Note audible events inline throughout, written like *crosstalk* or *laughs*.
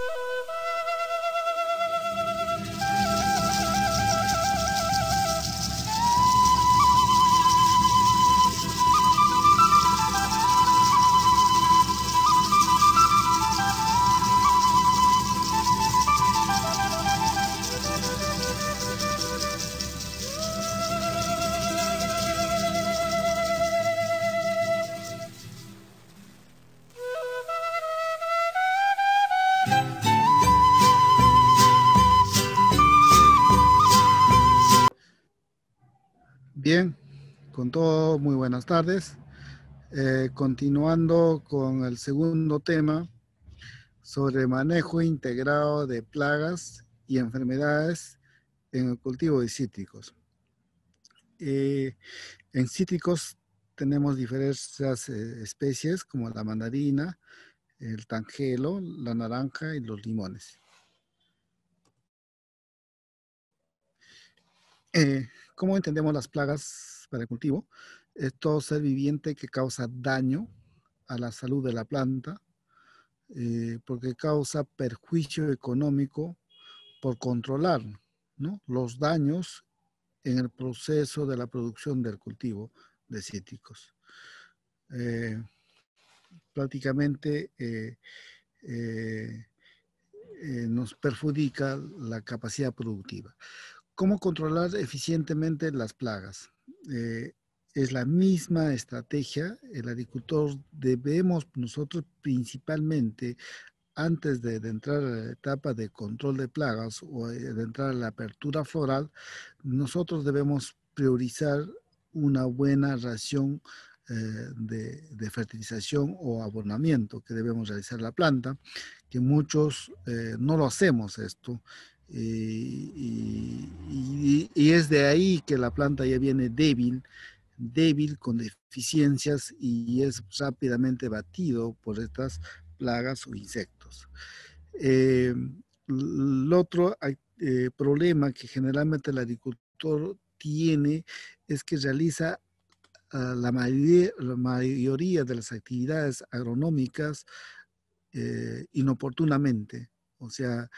Boo! *laughs* todo, muy buenas tardes. Eh, continuando con el segundo tema sobre manejo integrado de plagas y enfermedades en el cultivo de cítricos. Eh, en cítricos tenemos diferentes eh, especies como la mandarina, el tangelo, la naranja y los limones. ¿Cómo entendemos las plagas para el cultivo, es todo ser viviente que causa daño a la salud de la planta, eh, porque causa perjuicio económico por controlar los daños en el proceso de la producción del cultivo de cítricos. Eh, prácticamente eh, nos perjudica la capacidad productiva. ¿Cómo controlar eficientemente las plagas? Eh, es la misma estrategia. El agricultor debemos nosotros principalmente antes de, entrar a la etapa de control de plagas o eh, de entrar a la apertura floral, nosotros debemos priorizar una buena ración eh, de, fertilización o abonamiento que debemos realizar la planta, que muchos no lo hacemos esto y, es de ahí que la planta ya viene débil, débil con deficiencias y es rápidamente batido por estas plagas o insectos. Eh, el otro eh, problema que generalmente el agricultor tiene es que realiza ah, la, mayoría, de las actividades agronómicas eh, inoportunamente, o sea,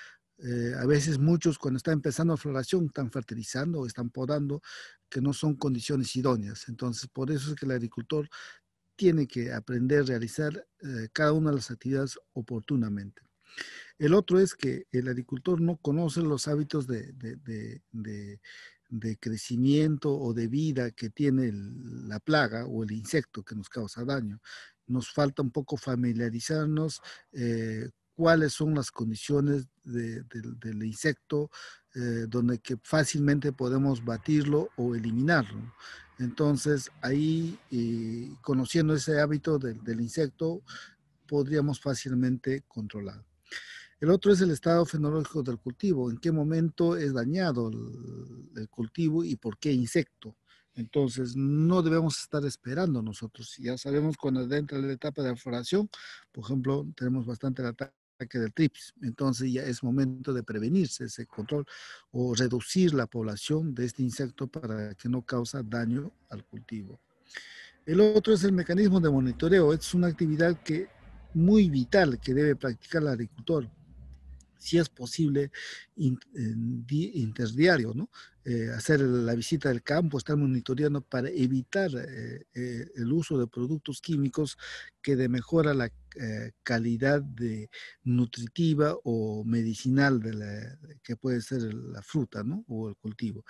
eh, a veces muchos cuando está empezando la floración están fertilizando o están podando que no son condiciones idóneas. Entonces, por eso es que el agricultor tiene que aprender a realizar eh, cada una de las actividades oportunamente. El otro es que el agricultor no conoce los hábitos de, de, de, crecimiento o de vida que tiene la plaga o el insecto que nos causa daño. Nos falta un poco familiarizarnos eh, cuáles son las condiciones del insecto eh, donde que fácilmente podemos batirlo o eliminarlo. Entonces, ahí, eh, conociendo ese hábito del, insecto, podríamos fácilmente controlarlo El otro es el estado fenológico del cultivo, en qué momento es dañado el, cultivo y por qué insecto. Entonces, no debemos estar esperando nosotros. Ya sabemos cuando de la etapa de floración, por ejemplo, tenemos bastante la que del TRIPS. Entonces ya es momento de prevenirse ese control o reducir la población de este insecto para que no causa daño al cultivo. El otro es el mecanismo de monitoreo. Es una actividad que muy vital que debe practicar el agricultor si es posible, interdiario, ¿no? Eh, hacer la visita del campo, estar monitoreando para evitar eh, eh, el uso de productos químicos que de mejora la calidad de, nutritiva o medicinal de que puede ser la fruta o el cultivo.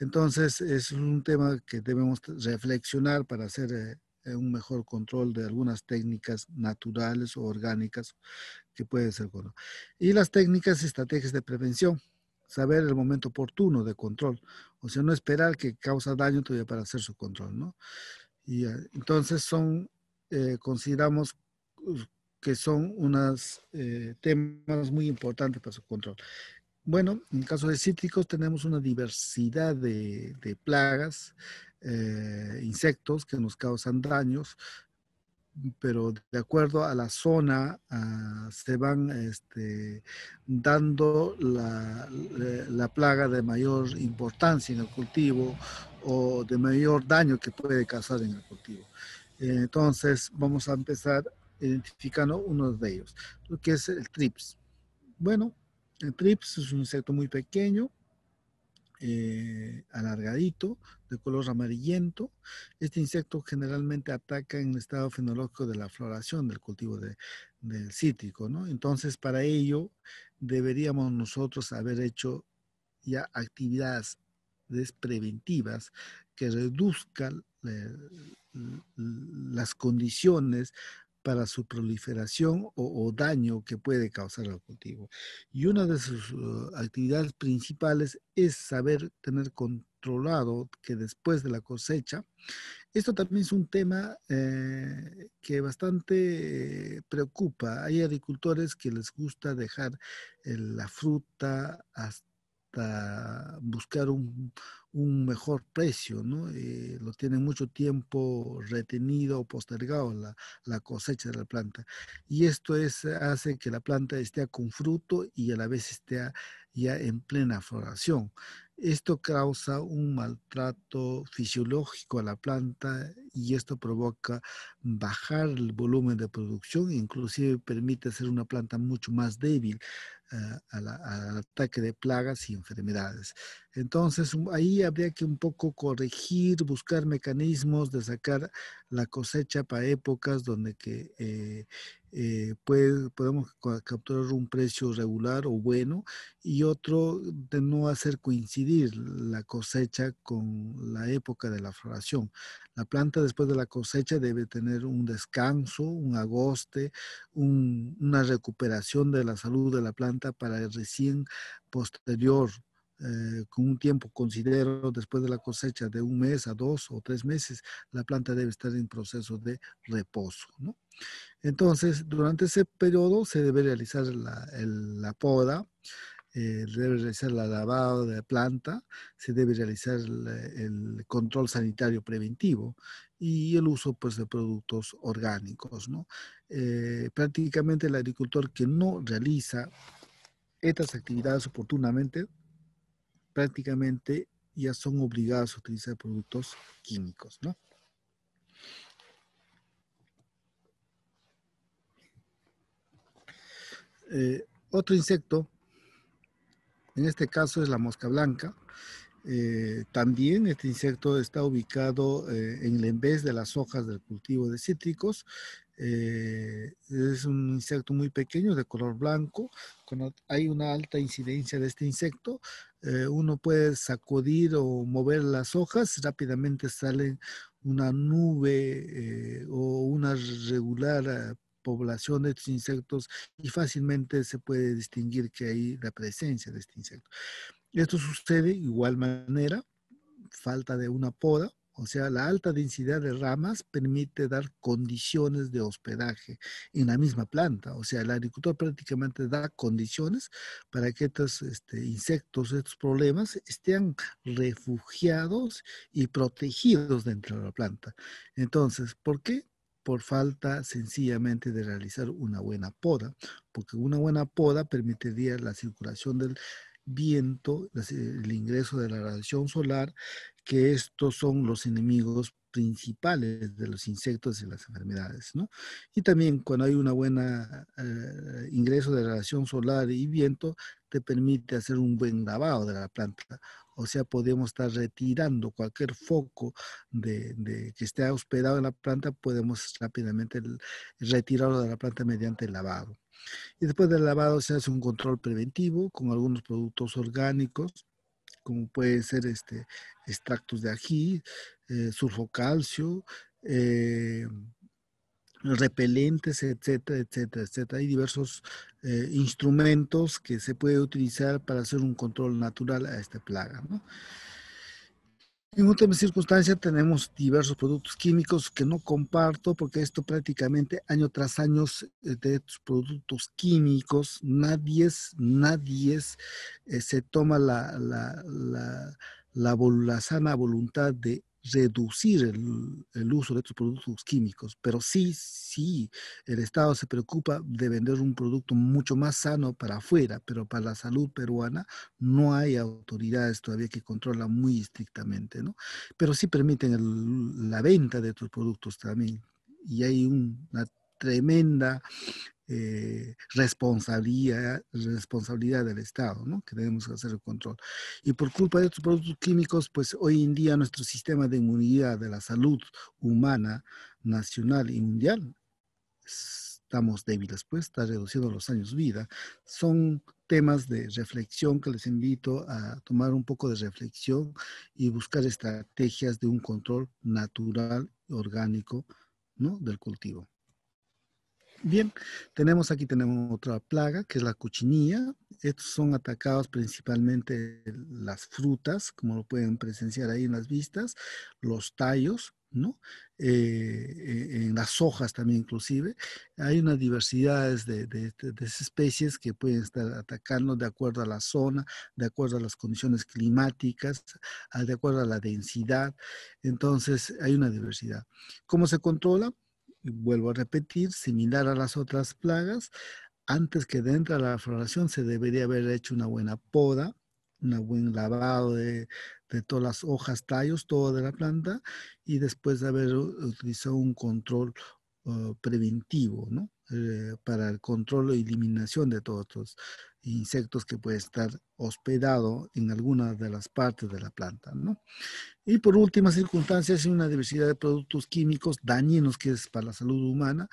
Entonces es un tema que debemos reflexionar para hacer un mejor control de algunas técnicas naturales o orgánicas que pueden ser. Bueno. Y las técnicas y estrategias de prevención saber el momento oportuno de control, o sea, no esperar que causa daño todavía para hacer su control, ¿no? Y ah, entonces son, eh, consideramos uh, que son unos eh, temas muy importantes para su control. Bueno, en el caso de cítricos tenemos una diversidad de, plagas, eh, insectos que nos causan daños, pero de acuerdo a la zona ah, se van este, dando la, plaga de mayor importancia en el cultivo o de mayor daño que puede causar en el cultivo. Entonces vamos a empezar identificando uno de ellos, lo que es el trips. Bueno, el trips es un insecto muy pequeño, eh, alargadito, de color amarillento. Este insecto generalmente ataca en el estado fenológico de la floración del cultivo de, del cítrico, ¿no? Entonces, para ello, deberíamos nosotros haber hecho ya actividades preventivas que reduzcan las condiciones para su proliferación o, daño que puede causar al cultivo. Y una de sus uh, actividades principales es saber tener contacto otro lado, que después de la cosecha. Esto también es un tema eh, que bastante eh, preocupa. Hay agricultores que les gusta dejar eh, la fruta hasta buscar un, un mejor precio, ¿no? lo tienen mucho tiempo retenido o postergado la, la, cosecha de la planta. Y esto es, hace que la planta esté con fruto y a la vez esté ya en plena floración. Esto causa un maltrato fisiológico a la planta y esto provoca bajar el volumen de producción, e inclusive permite hacer una planta mucho más débil ah, al ataque de plagas y enfermedades. Entonces ahí habría que un poco corregir, buscar mecanismos de sacar la cosecha para épocas donde que... Eh, eh, podemos capturar un precio regular o bueno y otro de no hacer coincidir la cosecha con la época de la floración. La planta después de la cosecha debe tener un descanso, un agoste, una recuperación de la salud de la planta para el recién posterior eh, con un tiempo considero después de la cosecha de un mes a dos o tres meses, la planta debe estar en proceso de reposo. Entonces, durante ese periodo se debe realizar la, poda, eh, debe realizar la lavado de la planta, se debe realizar el, control sanitario preventivo y el uso pues, de productos orgánicos. Eh, prácticamente el agricultor que no realiza estas actividades oportunamente prácticamente ya son obligados a utilizar productos químicos, ¿no? Eh, otro insecto, en este caso es la mosca blanca. Eh, también este insecto está ubicado eh, en el embés de las hojas del cultivo de cítricos eh, es un insecto muy pequeño de color blanco. hay una alta incidencia de este insecto, eh, uno puede sacudir o mover las hojas, rápidamente sale una nube eh, o una regular población de estos insectos y fácilmente se puede distinguir que hay la presencia de este insecto. Esto sucede de igual manera, falta de una poda, o sea, la alta densidad de ramas permite dar condiciones de hospedaje en la misma planta. O sea, el agricultor prácticamente da condiciones para que estos este, insectos, estos problemas estén refugiados y protegidos dentro de la planta. Entonces, ¿por qué? por falta sencillamente de realizar una buena poda, porque una buena poda permitiría la circulación del viento, el ingreso de la radiación solar, que estos son los enemigos principales de los insectos y las enfermedades. ¿no? Y también cuando hay una buena eh, ingreso de radiación solar y viento, te permite hacer un buen lavado de la planta. O sea, podemos estar retirando cualquier foco de que esté hospedado en la planta, podemos rápidamente retirarlo de la planta mediante el lavado. Y después del lavado se hace un control preventivo con algunos productos orgánicos como puede ser este, extractos de ají, eh, sulfocalcio, eh, repelentes, etcétera, etcétera, etcétera. Hay diversos eh, instrumentos que se puede utilizar para hacer un control natural a esta plaga. ¿no? En última circunstancia tenemos diversos productos químicos que no comparto porque esto prácticamente año tras año eh, de estos productos químicos nadie, nadie eh, se toma la, la, la, sana voluntad de reducir el, uso de estos productos químicos, pero sí, sí, el Estado se preocupa de vender un producto mucho más sano para afuera, pero para la salud peruana no hay autoridades todavía que controlan muy estrictamente, ¿no? Pero sí permiten la venta de estos productos también y hay una tremenda eh, responsabilidad, del Estado, que debemos hacer el control. Y por culpa de estos productos químicos, pues hoy en día nuestro sistema de inmunidad de la salud humana, nacional y mundial, estamos débiles, pues está reduciendo los años de vida. Son temas de reflexión que les invito a tomar un poco de reflexión y buscar estrategias de un control natural, orgánico, ¿no? del cultivo. Bien, tenemos aquí tenemos otra plaga que es la cochinilla. Estos son atacados principalmente las frutas, como lo pueden presenciar ahí en las vistas, los tallos, ¿no? Eh, eh, en las hojas también inclusive. Hay una diversidad de especies que pueden estar atacando de acuerdo a la zona, de acuerdo a las condiciones climáticas, de acuerdo a la densidad. Entonces hay una diversidad. ¿Cómo se controla? vuelvo a repetir, similar a las otras plagas, antes que dentro de la floración se debería haber hecho una buena poda, un buen lavado de, de, todas las hojas, tallos, toda de la planta, y después de haber utilizado un control uh, preventivo, ¿no? Eh, para el control y eliminación de todos estos insectos que puede estar hospedado en alguna de las partes de la planta. ¿no? Y por últimas circunstancias, hay una diversidad de productos químicos dañinos que es para la salud humana,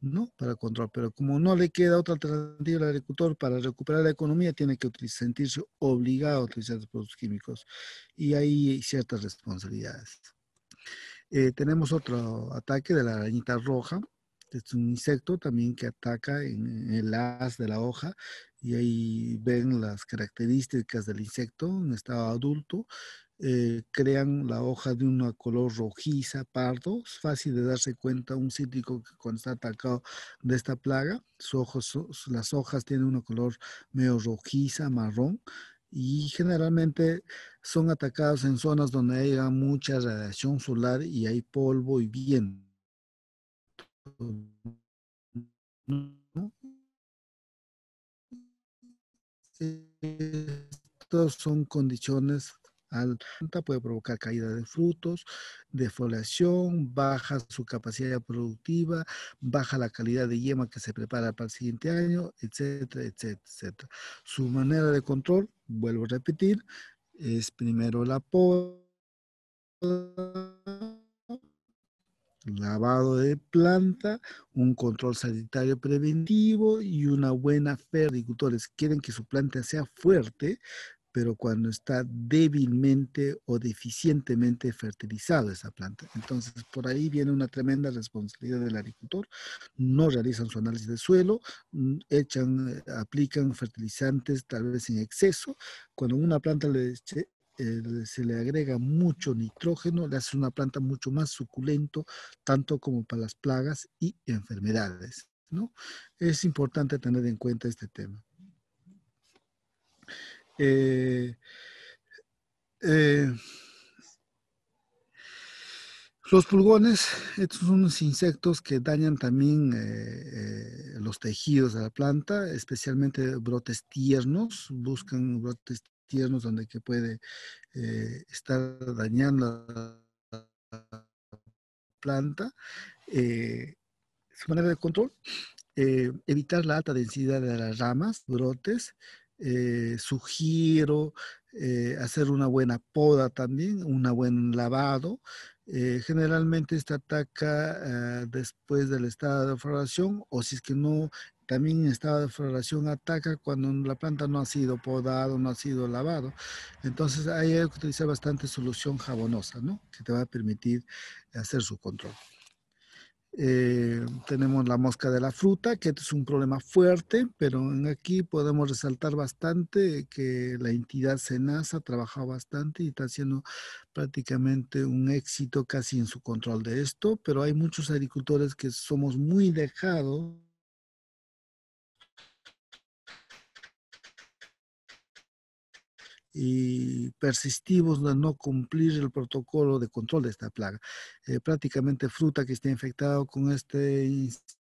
¿no? Para control. Pero como no le queda otra alternativa al agricultor para recuperar la economía, tiene que sentirse obligado a utilizar los productos químicos. Y hay ciertas responsabilidades. Eh, tenemos otro ataque de la arañita roja. Es un insecto también que ataca en el haz de la hoja y ahí ven las características del insecto en estado adulto. Eh, crean la hoja de una color rojiza, pardo. Es fácil de darse cuenta un cítrico que cuando está atacado de esta plaga, las hojas tienen un color medio rojiza, marrón. Y generalmente son atacados en zonas donde hay mucha radiación solar y hay polvo y viento. ¿No? Estas son condiciones alta puede provocar caída de frutos, defoliación, baja su capacidad productiva, baja la calidad de yema que se prepara para el siguiente año, etcétera, etcétera, etcétera. Su manera de control, vuelvo a repetir, es primero la poda, lavado de planta, un control sanitario preventivo y una buena fe. Agricultores quieren que su planta sea fuerte, pero cuando está débilmente o deficientemente fertilizada esa planta. Entonces, por ahí viene una tremenda responsabilidad del agricultor. No realizan su análisis de suelo, mm, echan, eh, aplican fertilizantes tal vez en exceso. Cuando una planta le se le agrega mucho nitrógeno, le hace una planta mucho más suculento, tanto como para las plagas y enfermedades. ¿no? Es importante tener en cuenta este tema. Eh, eh, los pulgones, estos son unos insectos que dañan también eh, los tejidos de la planta, especialmente brotes tiernos, buscan brotes tiernos, donde que puede eh, estar dañando la planta, eh, su manera de control, eh, evitar la alta densidad de las ramas, brotes, sugiero hacer una buena poda también, un buen lavado, generalmente esta ataca ah, después del estado de floración o si es que no también en estado de floración ataca cuando la planta no ha sido podada, no ha sido lavado. Entonces ahí hay que utilizar bastante solución jabonosa, ¿no? Que te va a permitir hacer su control. Eh, tenemos la mosca de la fruta, que es un problema fuerte, pero aquí podemos resaltar bastante que la entidad SENASA ha trabajado bastante y está haciendo prácticamente un éxito casi en su control de esto, pero hay muchos agricultores que somos muy dejados y persistimos en no cumplir el protocolo de control de esta plaga. Eh, prácticamente fruta que esté infectada con este insecto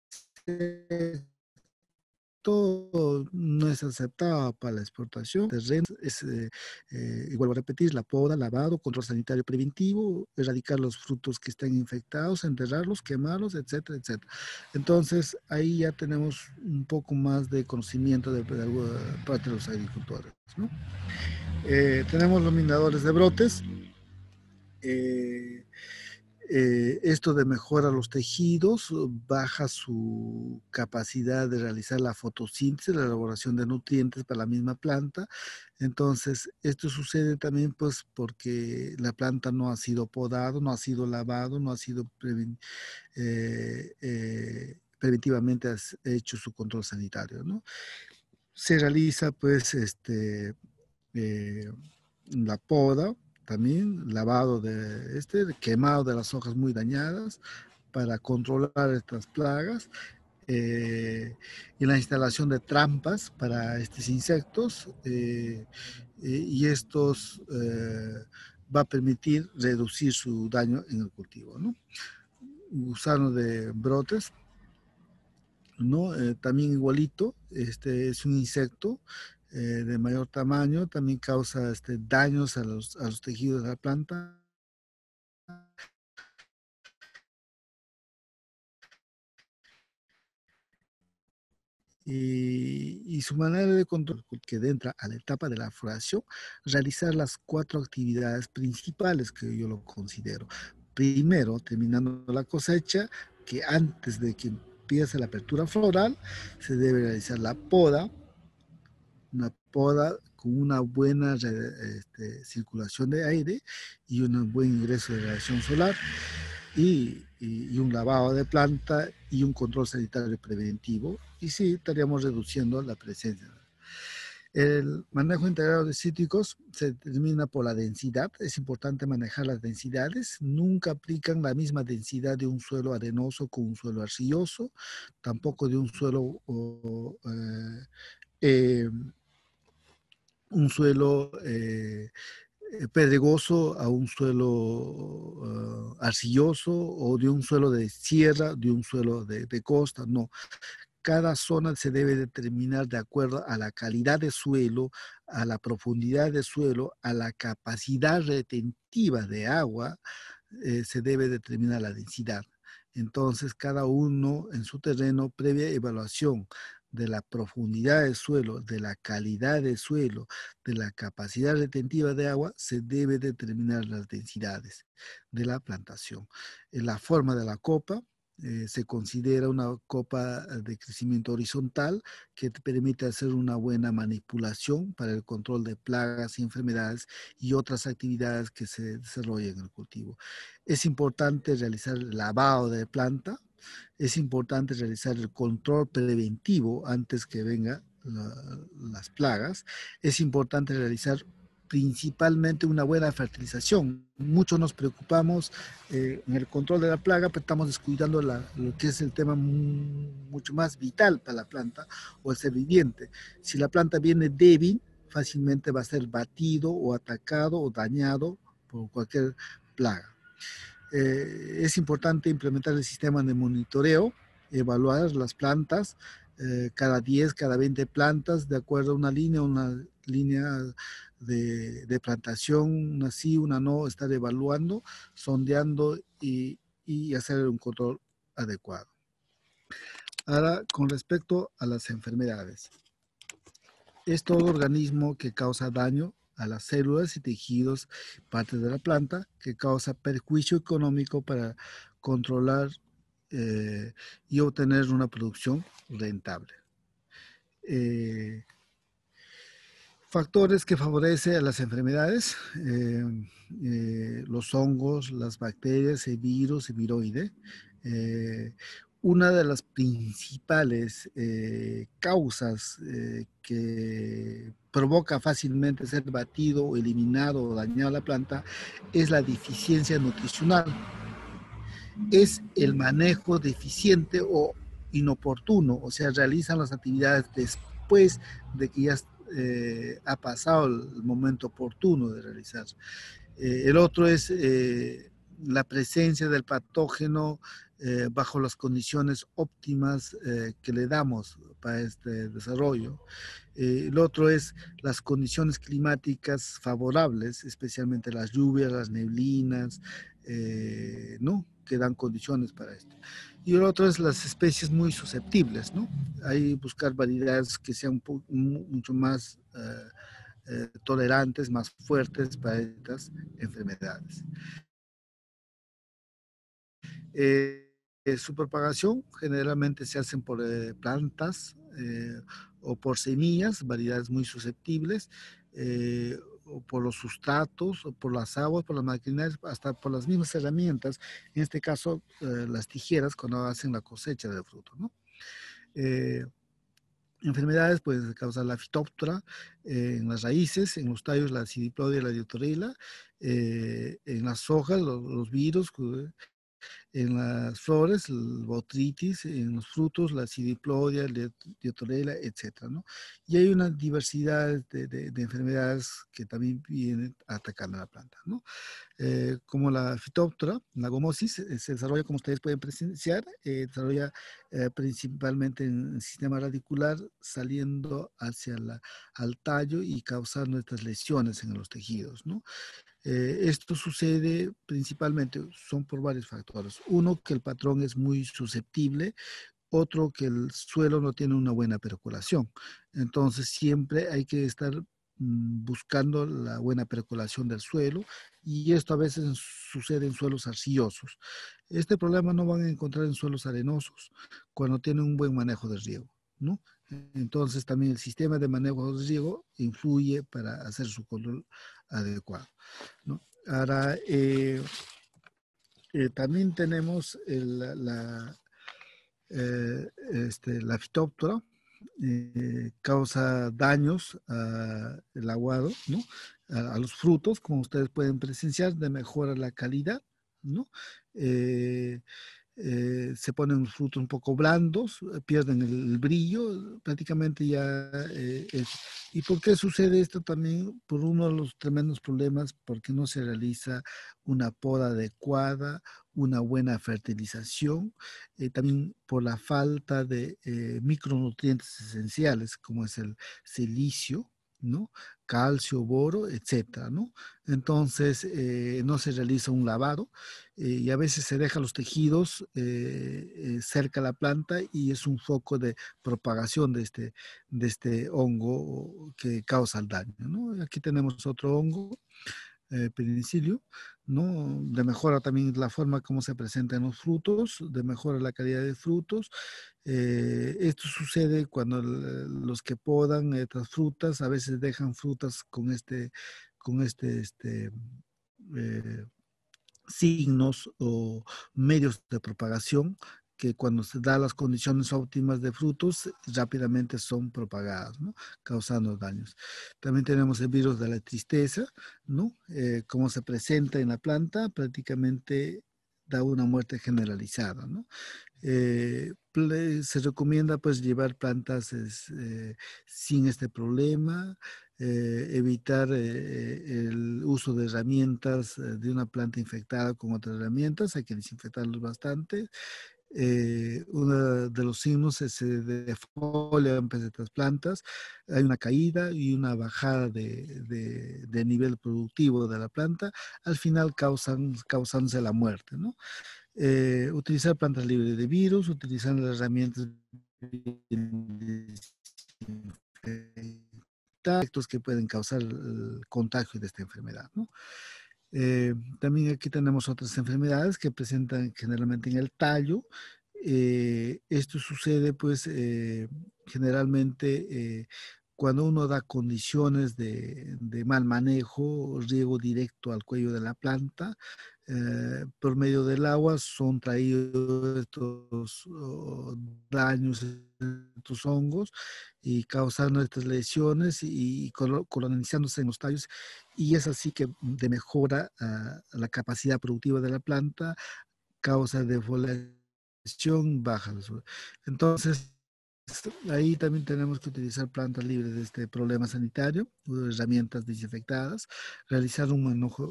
todo no es aceptado para la exportación. Terreno es, eh, eh, vuelvo a repetir, la poda, lavado, control sanitario preventivo, erradicar los frutos que estén infectados, enterrarlos, quemarlos, etcétera, etcétera. Entonces, ahí ya tenemos un poco más de conocimiento de, parte de los agricultores. Eh, tenemos los minadores de brotes. Eh, esto de mejora los tejidos, baja su capacidad de realizar la fotosíntesis, la elaboración de nutrientes para la misma planta. Entonces, esto sucede también pues porque la planta no ha sido podado, no ha sido lavado, no ha sido eh, eh, preventivamente hecho su control sanitario, ¿no? Se realiza pues este la poda, también lavado de este, quemado de las hojas muy dañadas para controlar estas plagas eh, y la instalación de trampas para estos insectos eh, y estos eh, va a permitir reducir su daño en el cultivo. Gusano de brotes, ¿no? también igualito, este es un insecto eh, de mayor tamaño, también causa este, daños a los, tejidos de la planta. Y, y, su manera de control que entra a la etapa de la floración, realizar las cuatro actividades principales que yo lo considero. Primero, terminando la cosecha, que antes de que empiece la apertura floral, se debe realizar la poda, una poda con una buena este, circulación de aire y un buen ingreso de radiación solar y, un lavado de planta y un control sanitario preventivo y sí estaríamos reduciendo la presencia. El manejo integrado de cítricos se determina por la densidad. Es importante manejar las densidades. Nunca aplican la misma densidad de un suelo arenoso con un suelo arcilloso, tampoco de un suelo eh, eh, un suelo eh, eh, pedregoso a un suelo ah, arcilloso o de un suelo de sierra, de un suelo de, costa, no. Cada zona se debe determinar de acuerdo a la calidad de suelo, a la profundidad de suelo, a la capacidad retentiva de agua, eh, se debe determinar la densidad. Entonces, cada uno en su terreno, previa evaluación de la profundidad del suelo, de la calidad del suelo, de la capacidad retentiva de agua, se debe determinar las densidades de la plantación. La forma de la copa eh, se considera una copa de crecimiento horizontal que permite hacer una buena manipulación para el control de plagas y enfermedades y otras actividades que se desarrollan en el cultivo. Es importante realizar el lavado de planta es importante realizar el control preventivo antes que vengan las plagas. Es importante realizar principalmente una buena fertilización. Muchos nos preocupamos eh, en el control de la plaga, pero estamos descuidando lo que es el tema mucho más vital para la planta o el ser viviente. Si la planta viene débil, fácilmente va a ser batido o atacado o dañado por cualquier plaga. Eh, es importante implementar el sistema de monitoreo, evaluar las plantas, eh, cada 10, cada 20 plantas, de acuerdo a una línea, una línea de, plantación, una sí, una no, estar evaluando, sondeando y hacer un control adecuado. Ahora, con respecto a las enfermedades. Es todo organismo que causa daño a las células y tejidos, parte de la planta, que causa perjuicio económico para controlar eh, y obtener una producción rentable. Eh, factores que favorecen a las enfermedades, em, eh, los hongos, las bacterias, el virus el viroide. una de las principales causas que provoca fácilmente ser batido, o eliminado o dañado la planta es la deficiencia nutricional. Es el manejo deficiente o inoportuno, o sea, realizan las actividades después de que ya eh, ha pasado el momento oportuno de realizar. Eh, el otro es eh, la presencia del patógeno eh, bajo las condiciones óptimas eh, que le damos para este desarrollo. Eh, el otro es las condiciones climáticas favorables, especialmente las lluvias, las neblinas, ¿no? que dan condiciones para esto. Y el otro es las especies muy susceptibles, ¿no? Hay buscar variedades que sean mucho más tolerantes, más fuertes para estas enfermedades. Eh, eh, su propagación generalmente se hacen por eh, plantas eh, o por semillas, variedades muy susceptibles, o por los sustratos, o por las aguas, por las maquinarias, hasta por las mismas herramientas, en este caso las tijeras cuando hacen la cosecha del fruto. ¿no? enfermedades pueden causar la fitóptora en las raíces, en los tallos la cidiplodia y la diotorila, en las hojas los, los virus en las flores, botritis, en los frutos, la sidiplodia, la diotorela, etc. ¿no? Y hay una diversidad de, enfermedades que también vienen atacando a la planta. ¿no? Eh, como la fitóptora, la gomosis, eh, se desarrolla, como ustedes pueden presenciar, eh, desarrolla eh, principalmente en el sistema radicular, saliendo hacia el tallo y causando estas lesiones en los tejidos. ¿no? Eh, esto sucede principalmente, son por varios factores. Uno, que el patrón es muy susceptible. Otro, que el suelo no tiene una buena percolación. Entonces, siempre hay que estar mm, buscando la buena percolación del suelo y esto a veces sucede en suelos arcillosos. Este problema no van a encontrar en suelos arenosos cuando tienen un buen manejo de riego, ¿no? Entonces también el sistema de manejo de riego influye para hacer su color adecuado. Ahora, eh, eh, también tenemos la, eh, este, fitóptora, eh, causa daños al aguado, a, los frutos, como ustedes pueden presenciar, de mejora la calidad, ¿no? Eh, eh, se ponen frutos un poco blandos, eh, pierden el brillo, prácticamente ya eh, es. ¿Y por qué sucede esto también? Por uno de los tremendos problemas, porque no se realiza una poda adecuada, una buena fertilización, también por la falta de micronutrientes esenciales, como es el silicio, calcio, boro, etcétera, Entonces, eh, no se realiza un lavado eh, y a veces se deja los tejidos eh, cerca a la planta y es un foco de propagación de este, este hongo que causa el daño, Aquí tenemos otro hongo, penicilio, de mejora también la forma como se presentan los frutos, de mejora la calidad de frutos. Eh, esto sucede cuando los que podan estas frutas a veces dejan frutas con este, con este, este eh, signos o medios de propagación que cuando se dan las condiciones óptimas de frutos, rápidamente son propagadas, causando daños. También tenemos el virus de la tristeza, ¿no? Eh, como se presenta en la planta, prácticamente da una muerte generalizada. ¿no? Eh, se recomienda pues llevar plantas eh, sin este problema, evitar el uso de herramientas de una planta infectada con otras herramientas, hay que desinfectarlos bastante, eh, uno de los signos es eh, de se en estas plantas, hay una caída y una bajada de, de, nivel productivo de la planta, al final causan, causándose la muerte. ¿no? Eh, utilizar plantas libres de virus, utilizar las herramientas que pueden causar el contagio de esta enfermedad. ¿no? Eh, también aquí tenemos otras enfermedades que presentan generalmente en el tallo. Eh, esto sucede pues eh, generalmente cuando uno da condiciones de, mal manejo, riego directo al cuello de la planta, eh, por medio del agua son traídos estos oh, daños, estos hongos y causando estas lesiones y, colonizándose en los tallos. Y es así que de mejora ah, la capacidad productiva de la planta, causa de baja. Entonces, ahí también tenemos que utilizar plantas libres de este problema sanitario, herramientas desinfectadas, realizar un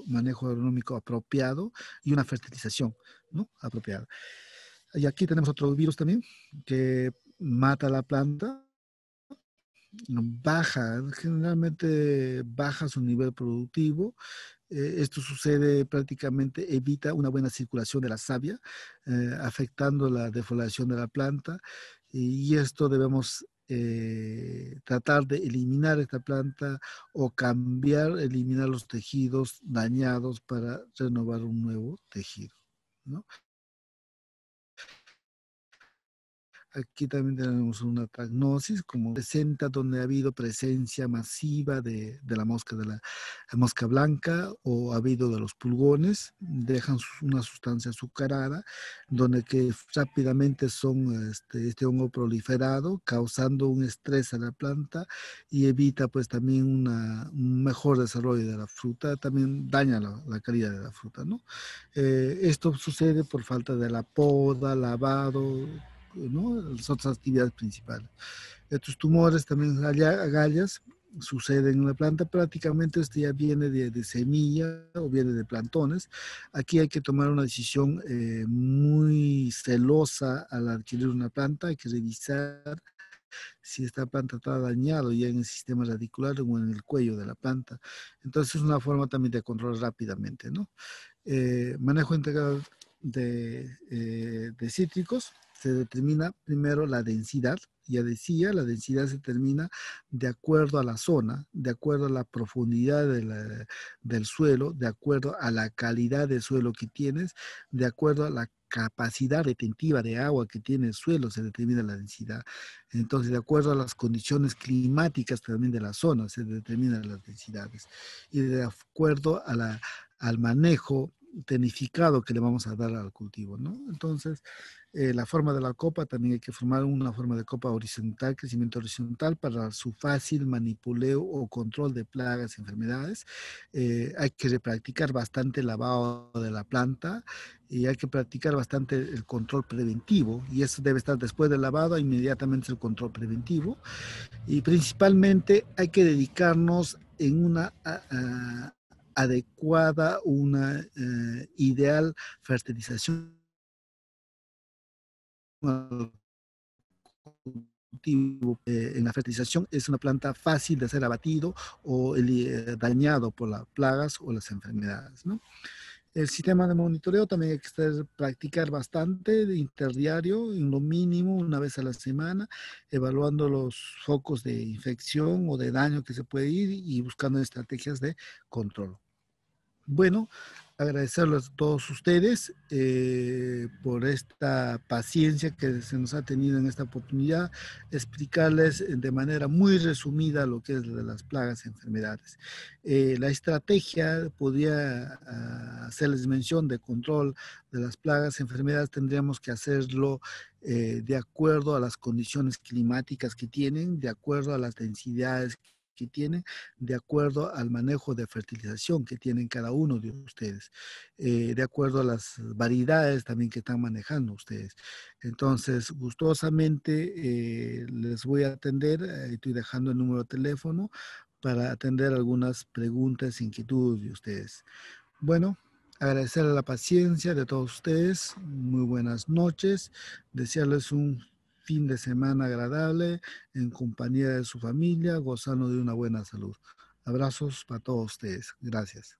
manejo, agronómico apropiado y una fertilización ¿no? apropiada. Y aquí tenemos otro virus también que mata la planta, baja, generalmente baja su nivel productivo. Eh, esto sucede prácticamente, evita una buena circulación de la savia, eh, afectando la defolación de la planta y esto debemos eh, tratar de eliminar esta planta o cambiar, eliminar los tejidos dañados para renovar un nuevo tejido. Aquí también tenemos una prognosis como presenta donde ha habido presencia masiva de, de la mosca de la, mosca blanca o ha habido de los pulgones, dejan una sustancia azucarada, donde que rápidamente son este, este, hongo proliferado, causando un estrés a la planta y evita pues también una, un mejor desarrollo de la fruta, también daña la, calidad de la fruta, ¿no? Eh, esto sucede por falta de la poda, lavado, ¿no? las otras actividades principales. Estos tumores también agallas suceden en la planta, prácticamente este ya viene de, semilla o viene de plantones. Aquí hay que tomar una decisión eh, muy celosa al adquirir una planta, hay que revisar si esta planta está dañada ya en el sistema radicular o en el cuello de la planta. Entonces es una forma también de controlar rápidamente, ¿no? Eh, manejo integral eh, de, cítricos, se determina primero la densidad, ya decía, la densidad se determina de acuerdo a la zona, de acuerdo a la profundidad del suelo, de acuerdo a la calidad del suelo que tienes, de acuerdo a la capacidad retentiva de agua que tiene el suelo, se determina la densidad. Entonces, de acuerdo a las condiciones climáticas también de la zona, se determinan las densidades. Y de acuerdo al manejo tenificado que le vamos a dar al cultivo, ¿no? Entonces, eh, la forma de la copa también hay que formar una forma de copa horizontal, crecimiento horizontal para su fácil manipuleo o control de plagas y enfermedades. Eh, hay que practicar bastante el lavado de la planta y hay que practicar bastante el control preventivo y eso debe estar después del lavado, inmediatamente el control preventivo y principalmente hay que dedicarnos en una adecuada, una eh, ideal fertilización eh, en la fertilización es una planta fácil de ser abatido o eh, dañado por las plagas o las enfermedades. ¿no? El sistema de monitoreo también hay que estar, practicar bastante, interdiario, en lo mínimo una vez a la semana, evaluando los focos de infección o de daño que se puede ir y buscando estrategias de control. Bueno, agradecerles a todos ustedes eh, por esta paciencia que se nos ha tenido en esta oportunidad, explicarles eh, de manera muy resumida lo que es de las plagas y enfermedades. Eh, la estrategia, podría ah, hacerles mención de control de las plagas y enfermedades, tendríamos que hacerlo de acuerdo a las condiciones climáticas que tienen, de acuerdo a las densidades que que tienen de acuerdo al manejo de fertilización que tienen cada uno de ustedes, eh, de acuerdo a las variedades también que están manejando ustedes. Entonces, gustosamente eh, les voy a atender, eh, estoy dejando el número de teléfono para atender algunas preguntas, inquietudes de ustedes. Bueno, agradecer la paciencia de todos ustedes, muy buenas noches, desearles un fin de semana agradable en compañía de su familia, gozando de una buena salud. Abrazos para todos ustedes. Gracias.